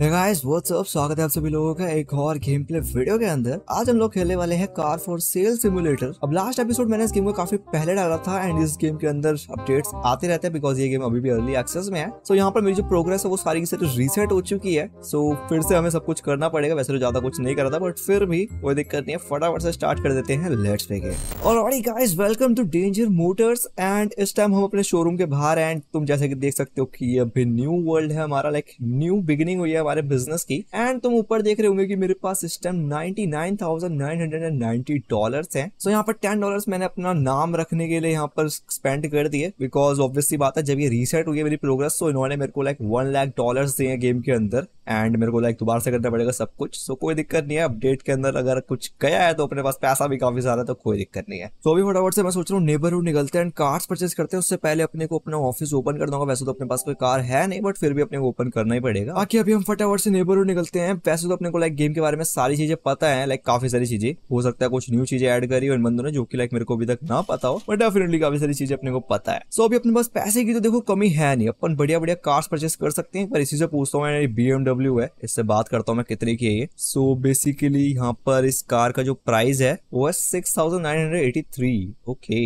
guys what's स्वागत है आप सभी लोगों का एक और गेम प्ले वीडियो के अंदर आज हम लोग खेलने वाले हैं कार फॉर सेल सिमुलेटर अब लास्ट एपिसोड मैंने इस गेम को काफी पहले डाला था एंड इस गेम के अंदर अपडेट्स आते रहते हैं बिकॉज ये गेम अभी भी अर्ली एक्सेस में है सो so, यहाँ पर मेरी जो प्रोग्रेस है वो सारी की सारी रीसेट हो चुकी है सो so, फिर से हमें सब कुछ करना पड़ेगा वैसे तो ज्यादा कुछ नहीं करा था बट फिर भी कोई दिक्कत नहीं है फटाफट से स्टार्ट कर देते हैं लेट्स पे गेम और welcome to Danger Motors and इस टाइम हम अपने शोरूम के बाहर एंड तुम जैसे की देख सकते हो कि अभी न्यू वर्ल्ड है हमारा लाइक न्यू बिगिनिंग हुई है हमारे बिजनेस की एंड तुम ऊपर देख रहे होंगे कि मेरे पास इस टाइम नाइनटी नाइन है सो so, यहाँ पर टेन डॉलर मैंने अपना नाम रखने के लिए यहाँ पर स्पेंड कर दिए बिकॉज ऑब्वियसली बात है जब ये रीसेट हुई है मेरी प्रोग्रेस तो इन्होंने मेरे को लाइक वन लाख डॉलर दिए गेम के अंदर एंड मेरे को लाइक दोबारा से करना पड़ेगा सब कुछ सो so, कोई दिक्कत नहीं है अपडेट के अंदर अगर कुछ गया है तो अपने पास पैसा भी काफी सारा तो कोई दिक्कत नहीं है तो so, अभी फटाफट से मैं सोच रहा हूँ नेबरहुड निकलते हैं कार्स परचेस करते हैं उससे पहले अपने को अपना ऑफिस ओपन कर दूंगा वैसे तो अपने पास कोई कार है नहीं बट फिर भी अपने को ओपन करना ही पड़ेगा बाकी अभी हम फटाफट से नेबरहुड निकलते हैं वैसे तो अपने को लाइक गेम के बारे में सारी चीजें पता है लाइक काफी सारी चीजें हो सकता है कुछ न्यू चीजें ऐड करी इन बंदों ने जो कि लाइक मेरे को अभी तक ना पता हो बट डेफिनेटली काफी सारी चीजें अपने को पता है सो अभी अपने पास पैसे की तो देखो कमी है नहीं अपन बढ़िया बढ़िया कार्स परचेस कर सकते हैं पर इसी से पूछता हूँ बीएमडब्ल्यू है इससे बात करता हूँ मैं कितने की है सो बेसिकली यहाँ पर इस कार का जो प्राइस है वो है six thousand nine okay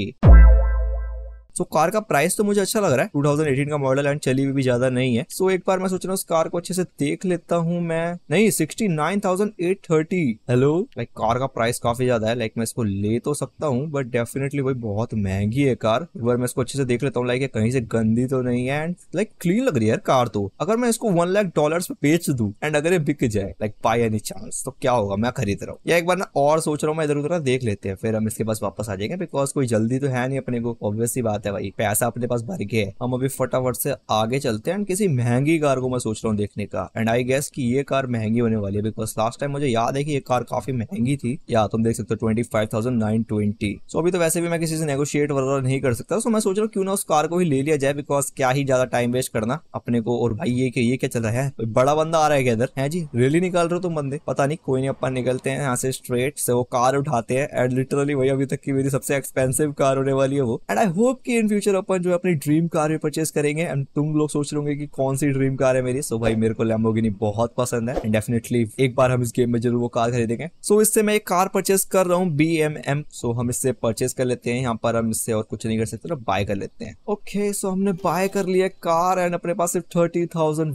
so car का प्राइस तो मुझे अच्छा लग रहा है एटीन का मॉडल एंड चली भी ज्यादा नहीं है सो एक बार मैं सोच रहा हूँ उस कार को अच्छे से देख लेता हूँ मैं नहीं sixty nine thousand eight thirty hello like car का प्राइस काफी ज्यादा है लाइक मैं इसको ले तो सकता हूँ बट डेफिनेटली भाई बहुत महंगी है कार एक बार मैं इसको अच्छे से देख लेता हूँ लाइक कहीं से गंदी तो नहीं है एंड लाइक क्लीन लग रही है कार तो अगर मैं इसको वन लाख डॉलर पे बेच दू एंड अगर ये बिक जाए लाइक बाई एनी चांस तो क्या होगा मैं खरीद रहा हूँ या एक बार ना और सोच रहा हूँ मैं इधर उधर देख लेते हैं फिर हम इसके पास वापस आ जाएंगे बिकॉज कोई जल्दी तो है नहीं अपने को ऑब्वियसली बात है है भाई पैसा अपने पास भर गया है हम अभी फटाफट से आगे चलते हैं किसी महंगी कार को मैं सोच रहा हूँ देखने का एंड आई गेस की ये कार महंगी होने वाली है बिकॉज लास्ट टाइम मुझे याद है की ये कार काफी महंगी थी या तुम देख सकते हो ट्वेंटी सो अभी तो वैसे भी मैं किसी से नेगोशिएट वगैरह नहीं कर सकता सो मैं सोच रहा हूँ क्यों ना उस कार को ही ले लिया जाए बिकॉज क्या ही ज्यादा टाइम वेस्ट करना अपने को और भाई ये के ये क्या चल रहा है बड़ा बंदा आ रहा है क्या इधर है जी रेली निकाल रहे हो तुम बंदे पता नहीं कोई नहीं अपन निकलते हैं यहाँ से स्ट्रेट से वो कार उठाते हैं एंड लिटरली वही अभी तक की मेरी सबसे एक्सपेंसिव कार होने वाली है वो एंड आई होप कि इन फ्यूचर अपन जो है अपनी ड्रीम कार भी परचेस करेंगे एंड तुम लोग सोच रहे कि कौन सी ड्रीम कार है मेरी सो भाई मेरे को लैम्बोगिनी बहुत पसंद है एंड डेफिनेटली एक बार हम इस गेम में जरूर वो कार खरीदेंगे सो इससे मैं एक कार परचेस कर रहा हूँ बी सो हम इससे परचेस कर लेते हैं यहाँ पर हम इससे और कुछ नहीं कर सकते बाय तो कर लेते हैं ओके सो हमने बाय कर लिया कार एंड अपने पास सिर्फ थर्टी थाउजेंड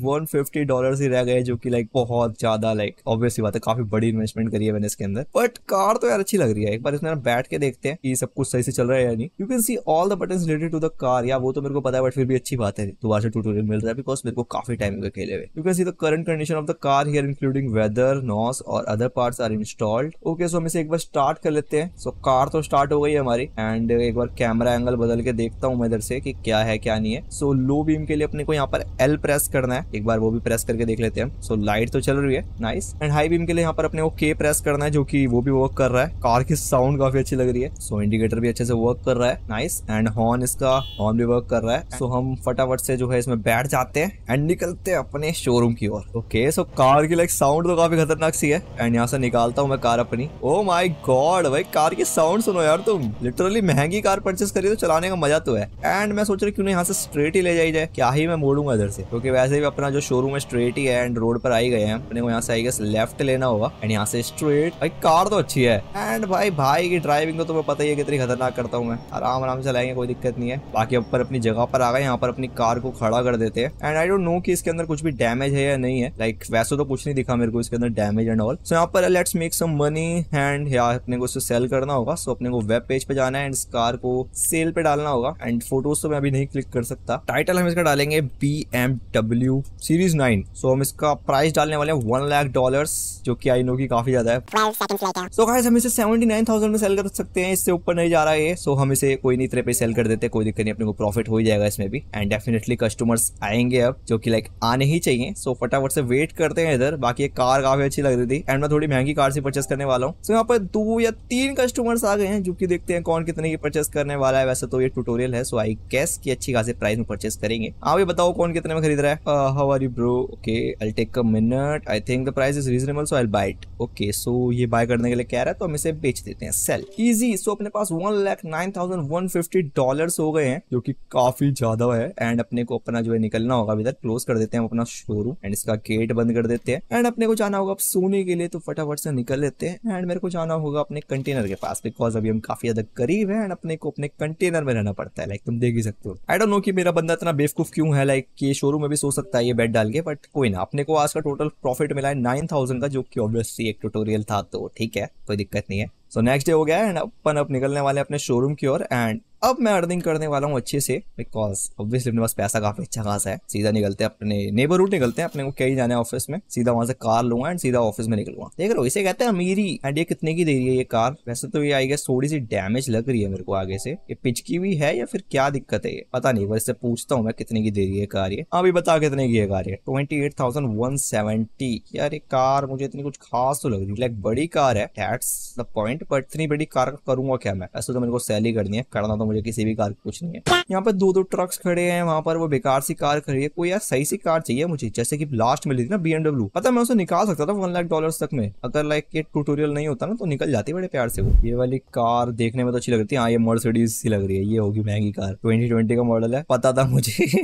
डॉलर ही रह गए जो की लाइक बहुत ज्यादा लाइक ऑब्वियसली बात है काफी बड़ी इन्वेस्टमेंट करी है मैंने इसके अंदर बट कार तो यार अच्छी लग रही है एक बार इसमें बैठ के देखते हैं कि सब कुछ सही से चल रहा है या नहीं you can see all the button related to the car या वो तो मेरे को पता है बट फिर भी अच्छी बात है दोबारा से ट्यूटोरियल मिल रहा है बिकॉज मेरे को काफी टाइम हो खेले हुए you can see the current condition of the car here including weather NOS और other parts are installed okay so हम इसे एक बार स्टार्ट कर लेते हैं सो so, कार तो स्टार्ट हो गई है हमारी एंड एक बार कैमरा एंगल बदल के देखता हूँ मैं इधर से कि क्या है क्या नहीं है सो लो बीम के लिए अपने को यहाँ पर एल प्रेस करना है एक बार वो भी प्रेस करके देख लेते हैं सो so, लाइट तो चल रही है नाइस एंड हाई बीम के लिए यहाँ पर अपने को के प्रेस करना है जो की वो भी वर्क कर रहा है कार की साउंड काफी अच्छी लग रही है सो so, इंडिकेटर भी अच्छे से वर्क कर रहा है नाइस एंड हॉर्न ऑन इसका ऑन भी वर्क कर रहा है सो हम फटाफट से जो है इसमें बैठ जाते हैं एंड निकलते हैं अपने शोरूम की ओर ओके सो कार की लाइक साउंड तो काफी खतरनाक सी है एंड यहाँ से निकालता हूँ मैं कार अपनी ओ माई गॉड भाई कार की साउंड सुनो यार तुम लिटरली महंगी कार परचेस करी तो चलाने का मजा तो है एंड मैं सोच रहा हूँ क्यों यहाँ से स्ट्रेट ही ले जाई जाए क्या ही मैं मोड़ूंगा इधर से क्योंकि वैसे भी अपना जो शोरूम है स्ट्रेट ही है एंड रोड पर आई गए हैं अपने को यहाँ से आई गए लेफ्ट लेना होगा एंड यहाँ से स्ट्रेट भाई कार तो अच्छी है एंड भाई भाई की ड्राइविंग तो तुम्हें पता ही है कितनी खतरनाक करता हूँ मैं आराम आराम से चलाएंगे कोई दिक्कत दिक्कत नहीं है बाकी ऊपर अपनी जगह पर आ गए यहाँ पर अपनी कार को खड़ा कर देते हैं एंड आई डोंट नो कि इसके अंदर कुछ भी डैमेज है या नहीं है लाइक like, वैसे तो कुछ नहीं दिखा मेरे को इसके अंदर डैमेज एंड ऑल सो यहाँ पर let's make some money and या अपने को सेल करना होगा सो so, अपने को वेब पेज पे जाना है एंड इस कार को सेल पे डालना होगा एंड फोटोज तो मैं अभी नहीं क्लिक कर सकता टाइटल हम इसका डालेंगे B M W series nine so हम इसका प्राइस डालने वाले हैं वन लाख डॉलर जो की आई नो की काफी ज्यादा है सो so, हम इसे सेवेंटी नाइन थाउजेंड में सेल कर सकते हैं इससे ऊपर नहीं जा रहा है सो so, हम इसे कोई नहीं तरह पे सेल कर देते देते कोई दिक्कत नहीं अपने को प्रॉफिट हो जाएगा इसमें भी एंड डेफिनेटली कस्टमर्स आएंगे अब जो कि लाइक आने ही चाहिए सो so, फटाफट से वेट करते हैं इधर बाकी कार काफी अच्छी लग रही थी एंड मैं थोड़ी महंगी कार से परचेस करने वाला हूँ सो so, यहाँ पर दो या तीन कस्टमर्स आ गए हैं जो कि देखते हैं कौन कितने की परचेस करने वाला है वैसे तो ये टूटोरियल है सो आई कैस की अच्छी खास प्राइस में परचेस करेंगे आप ये बताओ कौन कितने में खरीद रहा है how are you bro okay I take a minute I think the price is reasonable so I buy it okay so ये बाय करने के लिए कह रहा है तो हम इसे बेच देते हैं सेल इजी सो अपने पास one lakh nine thousand one fifty dollar colours हो गए हैं जो कि काफी ज्यादा है एंड अपने को अपना जो है निकलना होगा अभी तक क्लोज कर देते हैं अपना शोरूम एंड इसका गेट बंद कर देते हैं एंड अपने को जाना होगा अब सोने के लिए तो फटाफट से निकल लेते हैं एंड मेरे को जाना होगा अपने कंटेनर के पास बिकॉज अभी हम काफी ज्यादा गरीब है एंड अपने को अपने कंटेनर में रहना पड़ता है लाइक तुम देख ही सकते हो आई डोंट नो की मेरा बंदा इतना बेवकूफ क्यों है लाइक ये शोरूम में भी सो सकता है ये बेड डाल के बट कोई ना अपने को आज का टोटल प्रॉफिट मिला है नाइन का जो की ऑब्वियसली एक ट्यूटोरियल था तो ठीक है कोई दिक्कत नहीं है सो नेक्स्ट डे हो गया एंड अपन अब निकलने वाले अपने शोरूम की ओर एंड अब मैं अर्निंग करने वाला हूँ अच्छे से बिकॉज ऑब्वियसली अपने पास पैसा काफी अच्छा खासा है सीधा निकलते हैं अपने नेबर रूट निकलते हैं अपने को कहीं जाने ऑफिस में सीधा वहां से कार लूंगा एंड सीधा ऑफिस में निकलूंगा देख रहा हो इसे कहते हैं अमीरी एंड ये कितने की दे रही है ये कार वैसे तो ये आई गेस थोड़ी सी डैमेज लग रही है मेरे को आगे से ये पिचकी हुई है या फिर क्या दिक्कत है ये पता नहीं बस इससे पूछता हूँ मैं कितने की दे रही है कार ये अभी हाँ बता कितने की है कार ये twenty eight thousand one seventy यार ये कार मुझे इतनी कुछ खास तो लग रही है लाइक बड़ी कार है दैट्स द पॉइंट कि इतनी बड़ी कार का करूंगा क्या मैं ऐसे तो मेरे को सैली करनी है करना तो मुझे किसी भी कार कुछ नहीं है यहाँ पर दो दो ट्रक्स खड़े हैं वहाँ पर वो बेकार सी कार खड़ी है कोई यार सही सी कार चाहिए मुझे जैसे की लास्ट मिली थी ना बीएमडब्ल्यू पता मैं उसे निकाल सकता था वन लाख डॉलर तक में अगर लाइक ये टूटोरियल नहीं होता ना तो निकल जाती बड़े प्यार से वो ये वाली कार देखने में तो अच्छी लग रही हाँ ये मर्सिडीज सी लग रही है ये होगी महंगी कार ट्वेंटी ट्वेंटी का मॉडल है पता था मुझे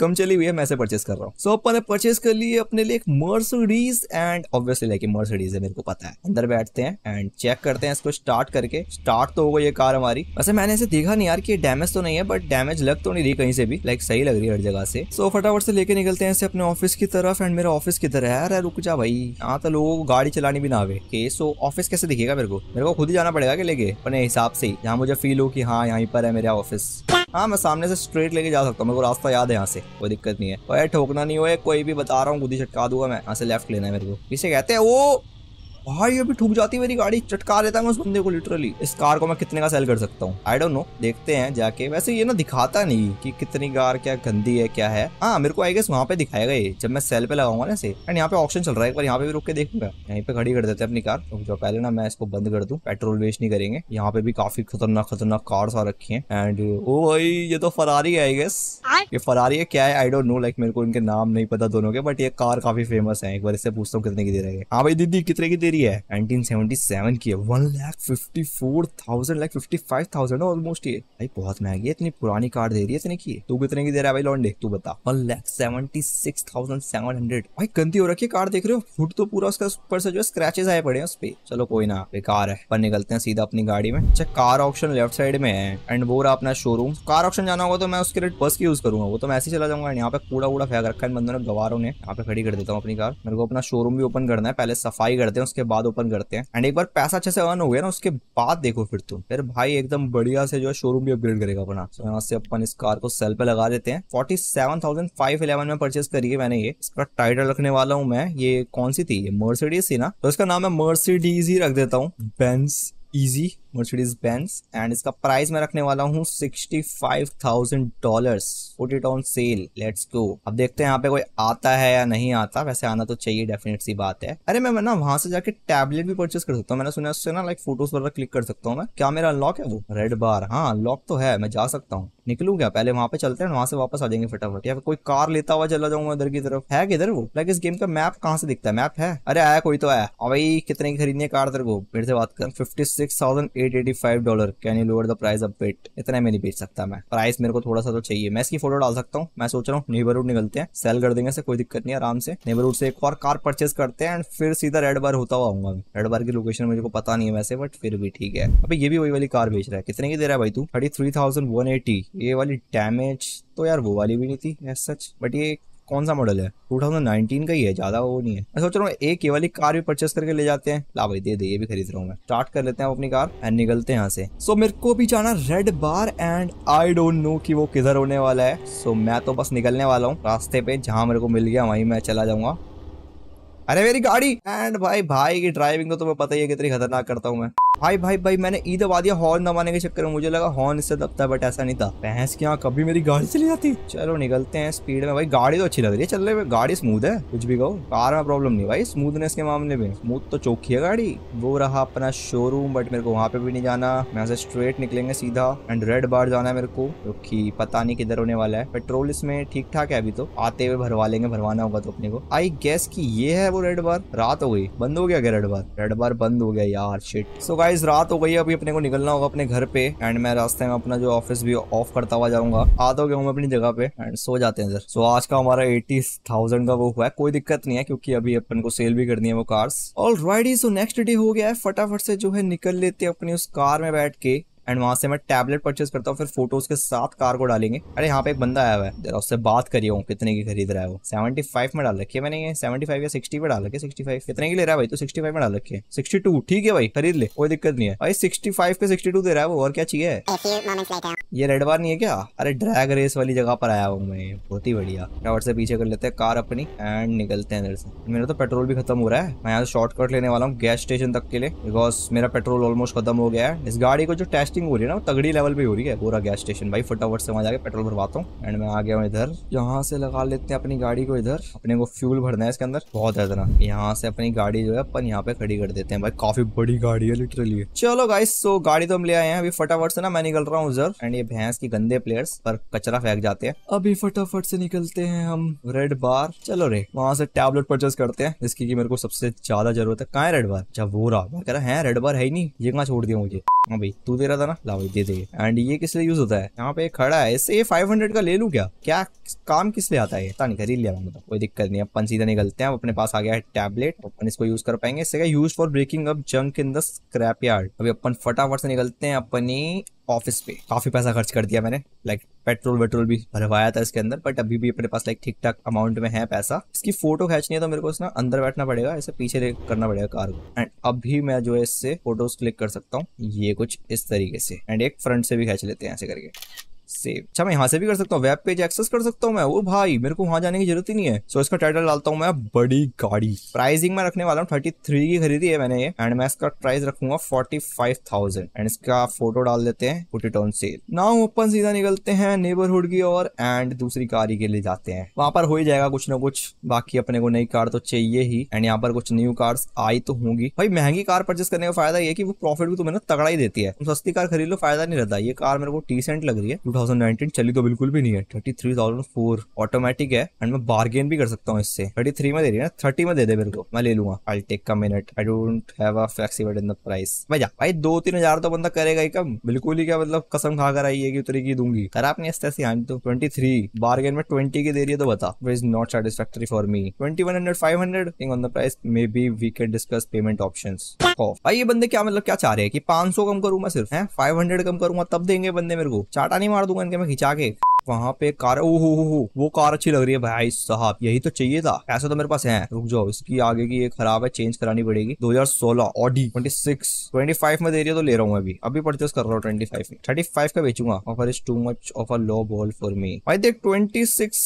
कम चली हुई है मैं परचेस कर रहा हूँ सो so, अपन ने परचेस कर लिए अपने लिए एक Mercedes and obviously like Mercedes है मेरे को पता है अंदर बैठते हैं एंड चेक करते हैं हैं इसको स्टार्ट करके स्टार्ट तो होगा ये कार हमारी वैसे मैंने इसे देखा नहीं यार कि डैमेज तो नहीं है बट डैमेज लग तो नहीं रही कहीं से भी लाइक सही लग रही है हर जगह से सो फटाफट से लेके निकलते हैं इसे अपने ऑफिस की तरफ एंड मेरा ऑफिस किधर है अरे रुक जा भाई यहाँ तो लोगों को गाड़ी चलानी भी ना आवे के सो ऑफिस कैसे दिखेगा मेरे को मेरे को खुद ही जाना पड़ेगा कि लेके अपने हिसाब से ही जहाँ मुझे फील हो कि हाँ यहाँ पर है मेरा ऑफिस हाँ मैं सामने से स्ट्रेट लेके जा सकता हूँ मेरे को रास्ता याद है यहाँ से कोई दिक्कत नहीं है ठोकना नहीं हो कोई भी बता रहा हूँ खुद ही छटका दूंगा मैं यहाँ से लेफ्ट लेना है मेरे को इसे कहते हैं वो भाई अभी ठुक जाती है मेरी गाड़ी चटका देता मैं उस बंदे को लिटरली इस कार को मैं कितने का सेल कर सकता हूँ आई डोंट नो देखते हैं जाके वैसे ये ना दिखाता नहीं कि कितनी कार क्या गंदी है क्या है हाँ मेरे को आई गेस वहाँ पे दिखाएगा ये जब मैं सेल पे लगाऊंगा ना इसे एंड यहाँ पे ऑप्शन चल रहा है एक बार यहाँ पे भी रुक के देखूंगा यहीं पे खड़ी कर देते हैं अपनी कार जो पहले ना मैं इसको बंद कर दूँ पेट्रोल वेस्ट नहीं करेंगे यहाँ पे भी काफी खतरनाक खतरनाक कार आ रखी है एंड ओ भाई ये तो फरारी है आई गेस ये फरारी है क्या है आई डोंट नो लाइक मेरे को इनके नाम नहीं पता दोनों के बट ये कार काफी फेमस है एक बार इससे पूछता हूँ कितने की दे रहे हैं हाँ भाई दीदी कितने की दे एरिया है 1977 की है one lakh fifty four thousand lakh fifty five thousand almost ये भाई बहुत महंगी है इतनी पुरानी कार दे रही है इतने की तू कितने की दे रहा है भाई लॉन्डे तू बता one lakh seventy six thousand seven hundred भाई गंदी हो रखी है कार देख रहे हो फुट तो पूरा उसका ऊपर से जो है स्क्रैचेस आए पड़े हैं उस पर चलो कोई ना बेकार है पर निकलते हैं सीधा अपनी गाड़ी में अच्छा कार ऑप्शन लेफ्ट साइड में है एंड वो रहा अपना शोरूम कार ऑप्शन जाना होगा तो मैं उसके रेट बस की यूज करूंगा वो तो मैं ऐसे चला जाऊंगा यहाँ पे कूड़ा वूड़ा फेंक रखा है बंदों ने गवारों ने यहाँ पे खड़ी कर देता हूँ अपनी कार मेरे को अपना शोरूम भी ओपन करना है पहले सफाई करते हैं उसके उसके बाद ओपन करते हैं एंड एक बार पैसा अच्छे से अर्न हो गया ना उसके बाद देखो फिर तुम फिर भाई एकदम बढ़िया से जो है शोरूम भी अपग्रेड करेगा अपना तो यहाँ से अपन इस कार को सेल पे लगा देते हैं forty seven thousand five eleven में परचेस करिए मैंने ये इसका टाइटल रखने वाला हूँ मैं ये कौन सी थी ये मर्सिडीज थी ना तो इसका नाम है मर्सिडीज ही रख देता हूँ Benz easy Mercedes Benz and इसका प्राइस मैं रखने वाला हूँ सिक्सटी फाइव थाउजेंड डॉलर फोर्टी टाउन सेल लेट्स गो अब देखते हैं यहाँ पे कोई आता है या नहीं आता वैसे आना तो चाहिए डेफिनेट सी बात है अरे मैं, ना वहां से जाके टैबलेट भी परचेस कर सकता हूँ मैंने सुना उससे ना लाइक फोटोज वगैरह क्लिक कर सकता हूँ मैं क्या मेरा अनलॉक है वो रेड बार हाँ अनलॉक तो है मैं जा सकता हूँ निकलू क्या पहले वहां पे चलते हैं वहां से वापस आ जाएंगे फटाफट या कोई कार लेता हुआ चला जाऊंगा इधर की तरफ है किधर वो लाइक इस गेम का मैप कहाँ से दिखता है मैप है अरे आया कोई तो आया अभी कितने की खरीदनी है कार तेरे को फिर से बात कर fifty six thousand eight eighty five dollar can you lower the price अप बेट इतना मैं नहीं बेच सकता मैं प्राइस मेरे को थोड़ा सा तो चाहिए मैं इसकी फोटो डाल सकता हूँ मैं सोच रहा हूँ नेबरवुड निकलते हैं सेल कर देंगे से कोई दिक्कत नहीं आराम से नेबरवुड से एक और कार परचेस करते हैं एंड फिर सीधा रेड बार होता हुआ आऊंगा रेड बार की लोकेशन मुझे को पता नहीं है वैसे बट फिर भी ठीक है अभी ये भी वही वाली कार बेच रहा है कितने की दे रहा है भाई तू thirty three thousand one eighty ये वाली डैमेज तो यार वो वाली भी नहीं थी सच बट ये कौन सा मॉडल है 2019 का ही है ज़्यादा वो नहीं है मैं सोच रहा हूँ एक ये वाली कार भी परचेस करके ले जाते हैं ला भाई दे दे ये भी खरीद रहा हूँ मैं स्टार्ट कर लेते हैं अपनी कार एंड निकलते हैं यहाँ से सो so, मेरे को भी जाना red bar and I don't know कि वो किधर होने वाला है सो so, मैं तो बस निकलने वाला हूँ रास्ते पे जहाँ मेरे को मिल गया वहीं मैं चला जाऊंगा अरे मेरी गाड़ी एंड भाई भाई की ड्राइविंग तो तुम्हें पता ही है कितनी खतरनाक करता हूँ मैं भाई भाई भाई मैंने ईद दबा दिया हॉर्न दबाने के चक्कर में मुझे लगा हॉर्न इससे दबता है बट ऐसा नहीं था भैंस की यहाँ कभी मेरी गाड़ी चली जाती चलो निकलते हैं स्पीड में भाई गाड़ी तो अच्छी लग रही है चल रही है गाड़ी स्मूथ है कुछ भी कहो कार में प्रॉब्लम नहीं भाई स्मूथनेस के मामले में स्मूथ तो चौकी है गाड़ी वो रहा अपना शोरूम बट मेरे को वहाँ पे भी नहीं जाना मैं से स्ट्रेट निकलेंगे सीधा एंड रेड बार जाना है मेरे को क्योंकि पता नहीं किधर होने वाला है पेट्रोल इसमें ठीक ठाक है अभी तो आते हुए भरवा लेंगे भरवाना होगा तो अपने को आई गेस की ये है वो रेड बार रात हो गई बंद हो गया क्या रेड बार रेड बार बंद हो गया यार शिट सो गाइज रात हो गई है अभी अपने को निकलना होगा अपने घर पे एंड मैं रास्ते में अपना जो ऑफिस भी ऑफ करता हुआ जाऊंगा आ तो गया हूँ अपनी जगह पे एंड सो जाते हैं सर सो so, आज का हमारा एटी थाउजेंड का वो हुआ है कोई दिक्कत नहीं है क्योंकि अभी अपन को सेल भी करनी है वो कार्स ऑल राइडी सो नेक्स्ट डे हो गया है फटाफट से जो है निकल लेते हैं अपनी उस कार में बैठ के एंड वहां से मैं टैबलेट परचेज करता हूँ फिर फोटोज के साथ कार को डालेंगे अरे यहाँ पे एक बंदा आया हुआ है उससे बात करिए कितने की खरीद रहा है वो सेवेंटी फाइव में डाल रखी है मैंने ये सेवेंटी फाइव या सिक्सटी पे डाल रखे सिक्सटी फाइव कितने की ले रहा है भाई तो सिक्सटी फाइव में डाल रखी सिक्सटी टू ठीक है भाई खरीद ले कोई दिक्कत नहीं है भाई सिक्सटी फाइव पे सिक्सटी टू दे रहा है वो और क्या चाहिए ये रेड बार नहीं है क्या अरे ड्रैग रेस वाली जगह पर आया हूँ मैं बहुत ही बढ़िया फटाफट से पीछे कर लेते हैं कार अपनी एंड निकलते हैं इधर से मेरा तो पेट्रोल भी खत्म हो रहा है मैं यहाँ से शॉर्टकट लेने वाला हूँ गैस स्टेशन तक के लिए बिकॉज मेरा पेट्रोल ऑलमोस्ट खत्म हो गया है इस गाड़ी को जो टेस्ट ब्लास्टिंग हो रही है ना तगड़ी लेवल पे हो रही है पूरा गैस स्टेशन भाई फटाफट से वहाँ जाके पेट्रोल भरवाता हूँ एंड मैं आ गया हूँ इधर यहाँ से लगा लेते हैं अपनी गाड़ी को इधर अपने को फ्यूल भरना है इसके अंदर बहुत है इतना यहाँ से अपनी गाड़ी जो है अपन यहाँ पे खड़ी कर देते हैं भाई काफी बड़ी गाड़ी है लिटरली चलो गाइस सो गाड़ी तो हम ले आए हैं अभी फटाफट से ना मैं निकल रहा हूँ उधर एंड ये भैंस की गंदे प्लेयर्स पर कचरा फेंक जाते हैं अभी फटाफट से निकलते हैं हम रेड बार चलो रे वहाँ से टेबलेट परचेस करते हैं जिसकी की मेरे को सबसे ज्यादा जरूरत है कहा है रेड बार जब वो रहा मैं कह रहा है रेड बार है ही नहीं ये कहाँ छोड़ दिया मुझे हाँ भाई तू तेरा था ना लावा दे दे एंड ये किस लिए यूज होता है यहाँ पे खड़ा है इससे ये 500 का ले लू क्या क्या काम किस लिए आता है पता नहीं खरीद लिया मतलब कोई दिक्कत नहीं अपन सीधा निकलते हैं अपने पास आ गया है टैबलेट तो अपन इसको यूज कर पाएंगे इससे use for breaking up junk in the scrap yard अभी अपन फटाफट से निकलते हैं अपनी ऑफिस पे काफ़ी पैसा खर्च कर दिया मैंने लाइक पेट्रोल वेट्रोल भी भरवाया था इसके अंदर बट अभी भी अपने पास लाइक ठीक ठाक अमाउंट में है पैसा इसकी फोटो खींचनी है तो मेरे को इसमें अंदर बैठना पड़ेगा इसे पीछे करना पड़ेगा कार को एंड अभी मैं जो है इससे फोटोज क्लिक कर सकता हूँ ये कुछ इस तरीके से एंड एक फ्रंट से भी खींच लेते हैं ऐसे करके सेव अच्छा मैं यहाँ से भी कर सकता हूँ वेब पेज एक्सेस कर सकता हूँ मैं वो भाई मेरे को वहां जाने की जरूरत ही नहीं है सो इसका टाइटल डालता हूँ मैं बड़ी गाड़ी प्राइसिंग में रखने वाला हूँ थर्टी थ्री की खरीदी है मैंने ये एंड मैं इसका प्राइस रखूंगा फोर्टी फाइव थाउजेंड एंड इसका फोटो डाल देते हैं it on sale now open सीधा निकलते हैं नेबरहुड की और एंड दूसरी गाड़ी के लिए जाते हैं वहां पर हो ही जाएगा कुछ ना कुछ बाकी अपने को नई कार तो चाहिए ही एंड यहाँ पर कुछ न्यू कार्स आई तो होंगी भाई महंगी कार परचेस करने का फायदा ये कि वो प्रॉफिट भी तुम्हें ना तगड़ा ही देती है सस्ती कार खरीद लो फायदा नहीं रहता ये कार मेरे को टीसेंट लग रही है 2019 चली तो बिल्कुल भी नहीं है thirty three thousand four automatic है एंड मैं बार्गेन भी कर सकता हूँ इससे थर्टी थ्री में दे रही है ना थर्टी में दे दे मेरे को मैं ले लूंगा आई टेक का minute I don't have a flexible in the price भैया भाई दो तीन हजार तो बंदा करेगा ही कम बिल्कुल ही क्या मतलब कसम खा कर आई है की उतरी की दूंगी अगर आपने इस तरह से हाँ तो ट्वेंटी थ्री बार्गेन में ट्वेंटी की दे रही है तो बता is not satisfactory for me twenty one hundred five hundred thing on the price maybe we can discuss payment option भाई ये बंदे क्या मतलब क्या चाह रहे हैं कि पांच सौ कम करूँ मैं सिर्फ है फाइव हंड्रेड कम करूंगा तब देंगे बंदे मेरे को चाटा नहीं मार दूंगा इनके मैं खिंचा के वहाँ पे कार ओहो हो हो वो कार अच्छी लग रही है भाई साहब यही तो चाहिए था ऐसा तो मेरे पास है रुक जाओ इसकी आगे की ये खराब है चेंज करानी पड़ेगी 2016 ऑडी ट्वेंटी 25 में दे रही है तो ले रहा हूँ अभी अभी परचेस कर रहा हूँ फाइव में फाइव का बेचूंगा offer is too much of a low ball for me भाई देख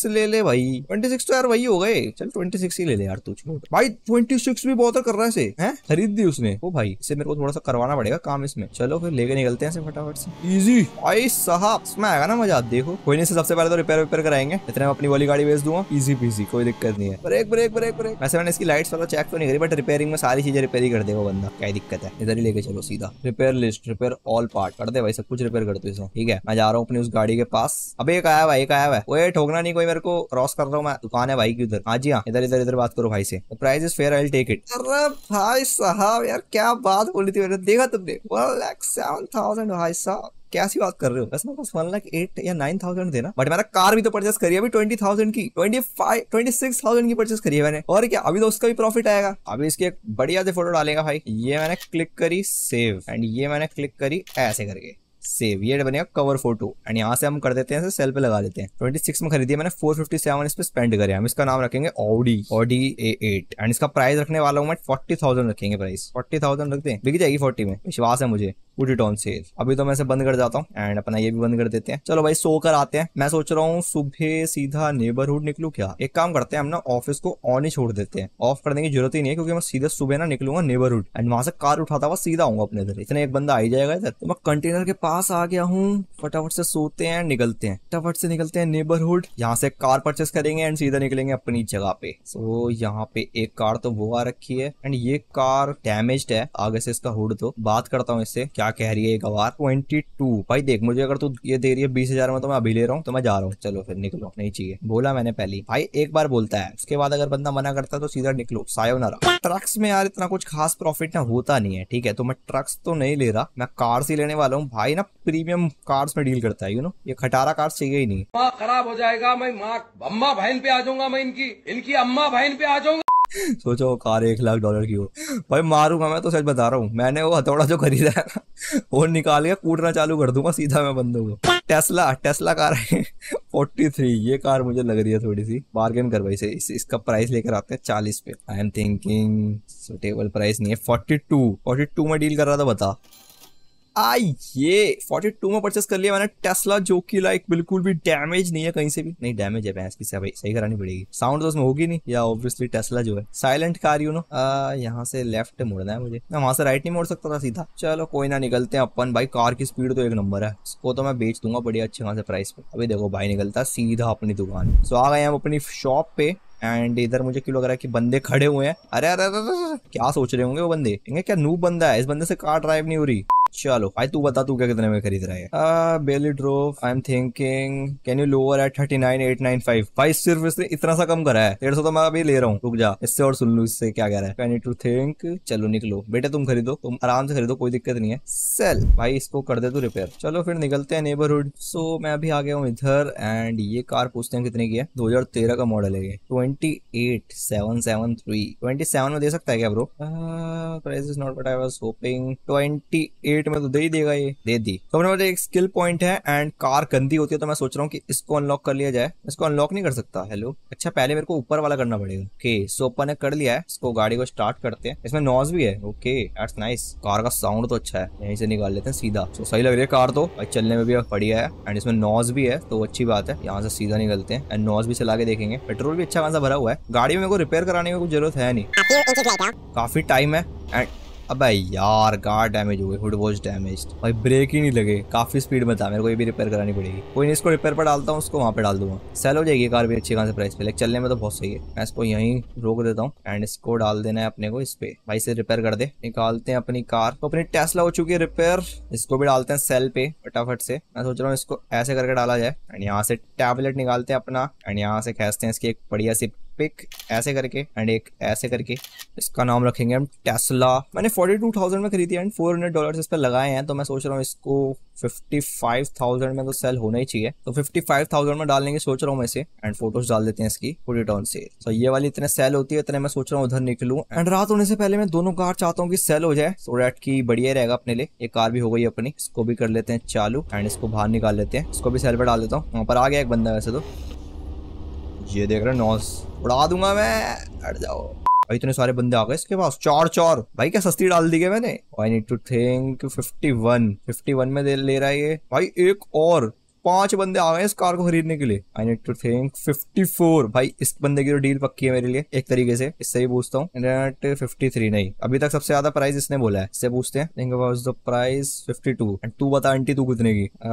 ले ले भाई ट्वेंटी सिक्स तो यार वही हो गए चल सिक्स ही ले ले यार तू छोड़ भाई सिक्स भी बहुत कर रहा है है खरीद दी उसने वो भाई इसे मेरे को थोड़ा सा करवाना पड़ेगा काम इसमें चलो फिर लेके निकलते हैं फटाफट से इजी भाई साहब इसमें आएगा ना मजा देखो कोई से सबसे पहले तो रिपेयर वेपेयर कराएंगे इतने हम अपनी वाली गाड़ी बेच दूंगा इजी पीजी कोई दिक्कत नहीं है ब्रेक ब्रेक ब्रेक ब्रेक वैसे मैंने इसकी लाइट्स वाला चेक तो नहीं करी बट रिपेयरिंग में सारी चीजें रिपेयर ही कर देगा बंदा क्या दिक्कत है इधर ही लेके चलो सीधा repair list repair all part कर दे भाई सब कुछ रिपेयर कर दो इसमें ठीक है मैं जा रहा हूँ अपनी उस गाड़ी के पास अब एक आया भाई एक आया हुआ वो ठोकना नहीं कोई मेरे को क्रॉस कर रहा हूँ मैं दुकान है भाई की उधर हाँ जी हाँ इधर इधर इधर बात करो भाई से price is fair I take it अरे भाई साहब यार क्या बात बोली थी मैंने देखा तुमने वन लैख सेवन थाउजेंड भाई साहब क्या सी बात कर रहे हो बस मैं बस वन लाख एट या नाइन थाउजेंड देना बट मैंने कार भी तो परचेस करी अभी ट्वेंटी थाउजेंड की twenty five twenty six thousand की परचेस करी है मैंने और क्या अभी तो उसका भी प्रॉफिट आएगा अभी इसकी एक बढ़िया से फोटो डालेगा भाई ये मैंने क्लिक करी सेव एंड ये मैंने क्लिक करी ऐसे करके सेव ये बनेगा कवर फोटो एंड यहाँ से हम कर देते हैं से सेल पे लगा देते हैं ट्वेंटी सिक्स में खरीदी मैंने फोर फिफ्टी सेवन इस पर स्पेंड करे हम इसका नाम रखेंगे Audi Audi A eight and इसका प्राइस रखने वाला हूँ मैं फोर्टी थाउजेंड रखेंगे प्राइस फोर्टी थाउजेंड रखते हैं बिक जाएगी फोर्टी में विश्वास है मुझे वुडीटॉन सेज अभी तो मैं इसे बंद कर जाता हूँ एंड अपना ये भी बंद कर देते हैं चलो भाई सोकर आते हैं मैं सोच रहा हूँ सुबह सीधा नेबरहुड निकलू क्या एक काम करते हैं हम ना ऑफिस को ऑन ही छोड़ देते हैं ऑफ करने की जरूरत ही नहीं है क्योंकि मैं सीधा सुबह ना निकलूंगा नेबरहुड एंड वहां से कार उठाता हुआ सीधा आऊंगा अपने इधर इतना एक बंदा आई जाएगा इधर तो मैं कंटेनर के पास आ गया हूँ फटाफट से सोते हैं निकलते हैं फटाफट से निकलते हैं नेबरहुड यहाँ से कार परचेस करेंगे एंड सीधा निकलेंगे अपनी जगह पे सो so, यहाँ पे एक कार तो वो आ रखी है एंड ये कार डैमेज है आगे से इसका हुड तो बात करता हूँ इससे क्या कह रही है एक ट्वेंटी भाई देख मुझे अगर तू ये दे रही है बीस हजार में तो मैं अभी ले रहा हूँ तो मैं जा रहा हूँ चलो फिर निकलो नहीं चाहिए बोला मैंने पहली भाई एक बार बोलता है उसके बाद अगर बंदा मना करता है तो सीधा निकलो न ट्रक्स में यार इतना कुछ खास प्रॉफिट ना होता नहीं है ठीक है तो मैं ट्रक्स तो नहीं ले रहा मैं कार से लेने वाला हूँ भाई ना प्रीमियम कार कार्ड्स में डील करता है यू नो ये खटारा कार्ड चाहिए ही नहीं माँ खराब हो जाएगा मैं माँ अम्मा बहन पे आ जाऊंगा मैं इनकी इनकी अम्मा बहन पे आ जाऊंगा सोचो कार एक लाख डॉलर की हो भाई मारूंगा मैं तो सच बता रहा हूँ मैंने वो हथौड़ा जो खरीदा है वो निकाल के कूटना चालू कर दूंगा सीधा मैं बंदों को टेस्ला टेस्ला कार है फोर्टी थ्री ये कार मुझे लग रही है थोड़ी सी बार्गेन कर भाई से इस, इसका प्राइस लेकर आते हैं चालीस पे I am thinking suitable price नहीं है फोर्टी टू फोर्टी टू में डील कर रहा था बता ये फोर्टी टू में परचेस कर लिया मैंने टेस्ला जो कि लाइक बिल्कुल भी डैमेज नहीं है कहीं से भी नहीं डैमेज है भैंस की सही सही करानी पड़ेगी साउंड तो उसमें होगी नहीं या ऑब्वियसली टेस्ला जो है साइलेंट कार यू नो यहाँ से लेफ्ट मुड़ना है मुझे मैं वहां से राइट नहीं मोड़ सकता था सीधा चलो कोई ना निकलते हैं अपन भाई कार की स्पीड तो एक नंबर है उसको तो मैं बेच दूंगा बड़ी अच्छे से प्राइस पे अभी देखो भाई निकलता सीधा अपनी दुकान सो आ गए हम अपनी शॉप पे एंड इधर मुझे क्यों लग रहा है कि बंदे खड़े हुए हैं अरे अरे अरे, अरे, अरे, अरे क्या सोच रहे होंगे वो बंदे क्या नू बंदा है इस बंदे से कार ड्राइव नहीं हो रही चलो भाई तू बता तू क्या कितने में खरीद रहा है बेली ड्रोफ I am thinking can you lower eight thirty nine eight nine five भाई सिर्फ इसने इतना सा कम करा है डेढ़ सौ तो मैं अभी ले रहा हूँ रुक जा इससे और सुन लू इससे क्या कह रहा है आई नीड टू थिंक चलो निकलो बेटा तुम खरीदो तुम आराम से खरीदो कोई दिक्कत नहीं है सेल भाई इसको कर दे तू रिपेयर चलो फिर निकलते हैं नेबरहुड सो so, मैं अभी आ गया हूँ इधर एंड ये कार पूछते हैं कितने की है 2013 का मॉडल है ये ट्वेंटी सेवन में दे सकता है क्या bro price is not but I was hoping 28 eight में तो दे ही देगा ये दे दी तो अपने पास एक स्किल पॉइंट है एंड कार गंदी होती है तो मैं सोच रहा हूँ कि इसको अनलॉक कर लिया जाए इसको अनलॉक नहीं कर सकता हेलो अच्छा पहले मेरे को ऊपर वाला करना पड़ेगा ओके सो ऊपर ने कर लिया है इसको गाड़ी को स्टार्ट करते हैं इसमें नॉज भी है ओके दैट्स नाइस कार का साउंड तो अच्छा है यहीं से निकाल लेते हैं सीधा so, सही लग रही है कार तो और चलने में भी बढ़िया है एंड इसमें नॉज भी है तो अच्छी बात है यहाँ से सीधा निकलते हैं एंड नॉज भी चला के देखेंगे पेट्रोल भी अच्छा खासा भरा हुआ है गाड़ी में रिपेयर कराने की कोई जरूरत है नहीं काफी टाइम है एंड अबे यार कार डैमेज हो हुड वॉज डैमेज भाई ब्रेक ही नहीं लगे काफी स्पीड में था मेरे को ये भी रिपेयर करानी पड़ेगी कोई नहीं इसको रिपेयर पर डालता हूँ उसको वहाँ पे डाल दूंगा सेल हो जाएगी कार भी अच्छी खास प्राइस पे लेकिन चलने में तो बहुत सही है मैं इसको यहीं रोक देता हूँ एंड इसको डाल देना है अपने को इस पे भाई से रिपेयर कर दे निकालते हैं अपनी कार तो अपनी टेस्ला हो चुकी है रिपेयर इसको भी डालते हैं सेल पे फटाफट से मैं सोच रहा हूँ इसको ऐसे करके डाला जाए एंड यहाँ से टैबलेट निकालते हैं अपना एंड यहाँ से खेसते हैं इसकी एक बढ़िया सी पिक ऐसे करके एंड एक ऐसे करके इसका नाम रखेंगे हम टेस्ला मैंने 42,000 में खरीदी एंड 400 हंड्रेड डॉलर इस पर लगाए हैं तो मैं सोच रहा हूँ इसको 55,000 में तो सेल होना ही चाहिए तो 55,000 में डालने की सोच रहा हूँ मैं इसे एंड फोटोज डाल देते हैं इसकी पूरी टर्न से तो ये वाली इतने सेल होती है इतने मैं सोच रहा हूँ उधर निकलूँ एंड रात होने से पहले मैं दोनों कार चाहता हूँ कि सेल हो जाए सो रेट की बढ़िया रहेगा अपने लिए एक कार भी हो गई अपनी इसको भी कर लेते हैं चालू एंड इसको बाहर निकाल लेते हैं इसको भी सेल पर डाल देता हूँ वहाँ पर आ गया एक बंदा वैसे तो ये देख रहे नॉस उड़ा दूंगा मैं अड़ जाओ भाई इतने सारे बंदे आ गए इसके पास चार चार भाई क्या सस्ती डाल दी गई मैंने I need to think fifty one में दे ले रहा है ये भाई एक और पांच बंदे आ गए इस कार को खरीदने के लिए I need to think fifty four भाई इस बंदे की तो डील पक्की है मेरे लिए एक तरीके से इससे ही पूछता हूँ फिफ्टी थ्री नहीं अभी तक सबसे ज्यादा प्राइस इसने बोला है इससे पूछते हैं think about the price fifty two and तू बता आंटी तू कितने की आ,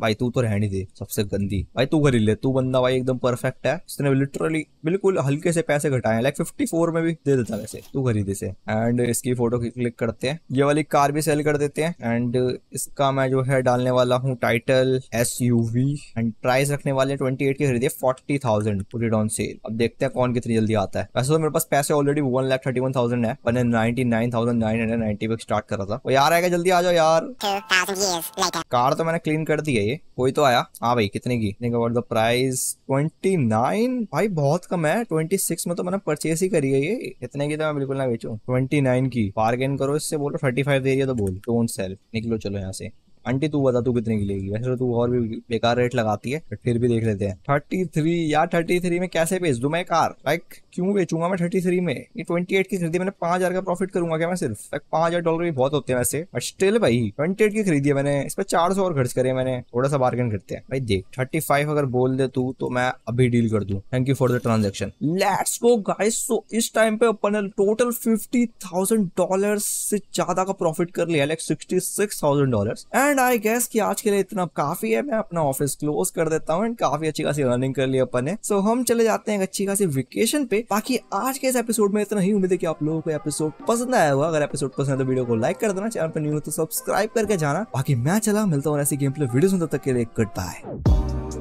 भाई तू तो रहनी थी सबसे गंदी भाई तू खरीद ले तू बंदा भाई एकदम परफेक्ट है इसने लिटरली बिल्कुल हल्के से पैसे घटाए लाइक फिफ्टी फोर में भी दे देता वैसे तू खरीद इसे एंड इसकी फोटो क्लिक करते हैं ये वाली कार भी सेल कर देते हैं एंड इसका मैं जो है डालने वाला हूँ title S S U V and price रखने वाले ट्वेंटी एट की खरीदी forty thousand put on sale अब देखते हैं कौन कितनी जल्दी आता है वैसे तो मेरे पास पैसे already one lakh thirty one thousand है मैंने ninety nine thousand nine hundred ninety पे स्टार्ट करा था वो यार आएगा जल्दी आ जाओ यार कार तो मैंने क्लीन कर दी है ये कोई तो आया हाँ भाई कितने की about the price twenty nine भाई बहुत कम है ट्वेंटी सिक्स में तो मैंने परचेस ही करी है ये इतने की तो मैं बिल्कुल ना बेचू ट्वेंटी नाइन की बार्गेन करो इससे बोलो थर्टी फाइव दे रही है तो बोल डोंट सेल निकलो चलो यहाँ से आंटी तू बता तू कितने की लेगी वैसे तो तू और भी बेकार रेट लगाती है तो फिर भी देख लेते हैं थर्टी थ्री या थर्टी थ्री में कैसे बेच दू मैं कार लाइक क्यों बेचूंगा मैं थर्टी थ्री में ये ट्वेंटी एट की खरीदी मैंने पांच हजार का प्रॉफिट करूंगा क्या मैं सिर्फ लाइक पांच हजार डॉलर भी बहुत होते हैं वैसे बट स्टिल भाई ट्वेंटी एट की खरीदी है मैंने इस पर चार सौ और खर्च करे मैंने थोड़ा सा बार्गेन करते हैं भाई देख थर्टी फाइव अगर बोल दे तू तो मैं अभी डील कर दू thank you for the transaction let's go guys so इस टाइम पे अपन टोटल फिफ्टी थाउजेंड डॉलर से ज्यादा का प्रॉफिट कर लिया like sixty six thousand dollar and and I guess कि आज के लिए इतना काफी है मैं अपना ऑफिस क्लोज कर देता हूँ एंड काफी अच्छी खासी रनिंग कर ली अपन ने सो so, हम चले जाते हैं अच्छी खासी वेकेशन पे बाकी आज के इस एपिसोड में इतना ही उम्मीद है कि आप लोगों को एपिसोड पसंद आया हुआ अगर एपिसोड पसंद है तो वीडियो को लाइक कर देना चैनल पर न्यू हो तो सब्सक्राइब करके जाना बाकी मैं चला मिलता हूँ ऐसी गेम प्ले वीडियो तब तक के लिए गुड बाय